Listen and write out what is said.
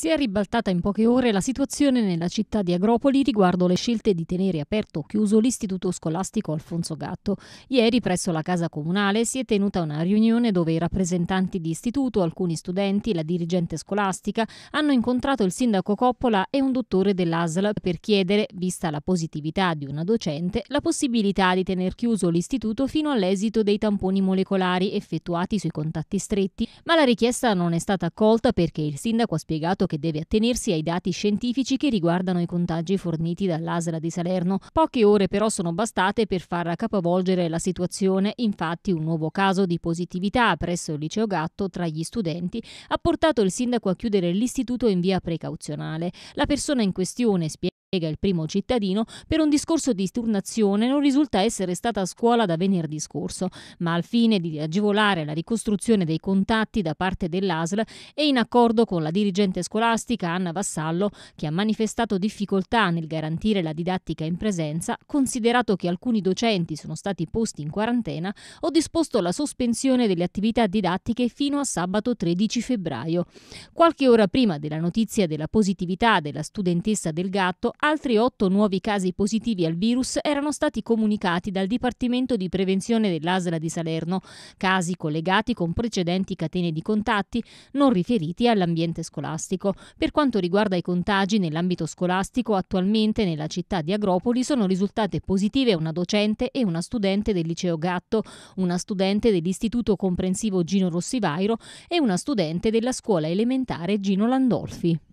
Si è ribaltata in poche ore la situazione nella città di Agropoli riguardo le scelte di tenere aperto o chiuso l'istituto scolastico Alfonso Gatto. Ieri presso la casa comunale si è tenuta una riunione dove i rappresentanti di istituto, alcuni studenti, la dirigente scolastica hanno incontrato il sindaco Coppola e un dottore dell'ASL per chiedere, vista la positività di una docente, la possibilità di tener chiuso l'istituto fino all'esito dei tamponi molecolari effettuati sui contatti stretti, ma la richiesta non è stata accolta perché il sindaco ha spiegato che deve attenersi ai dati scientifici che riguardano i contagi forniti dall'Asra di Salerno. Poche ore però sono bastate per far capovolgere la situazione, infatti un nuovo caso di positività presso il liceo Gatto tra gli studenti ha portato il sindaco a chiudere l'istituto in via precauzionale. La persona in questione spiega spiega il primo cittadino, per un discorso di sturnazione non risulta essere stata a scuola da venerdì scorso, ma al fine di agevolare la ricostruzione dei contatti da parte dell'ASL e in accordo con la dirigente scolastica Anna Vassallo, che ha manifestato difficoltà nel garantire la didattica in presenza, considerato che alcuni docenti sono stati posti in quarantena, ho disposto la sospensione delle attività didattiche fino a sabato 13 febbraio. Qualche ora prima della notizia della positività della studentessa del gatto, altri otto nuovi casi positivi al virus erano stati comunicati dal Dipartimento di Prevenzione dell'Asla di Salerno, casi collegati con precedenti catene di contatti non riferiti all'ambiente scolastico. Per quanto riguarda i contagi nell'ambito scolastico, attualmente nella città di Agropoli sono risultate positive una docente e una studente del liceo Gatto, una studente dell'Istituto Comprensivo Gino Rossivairo e una studente della scuola elementare Gino Landolfi.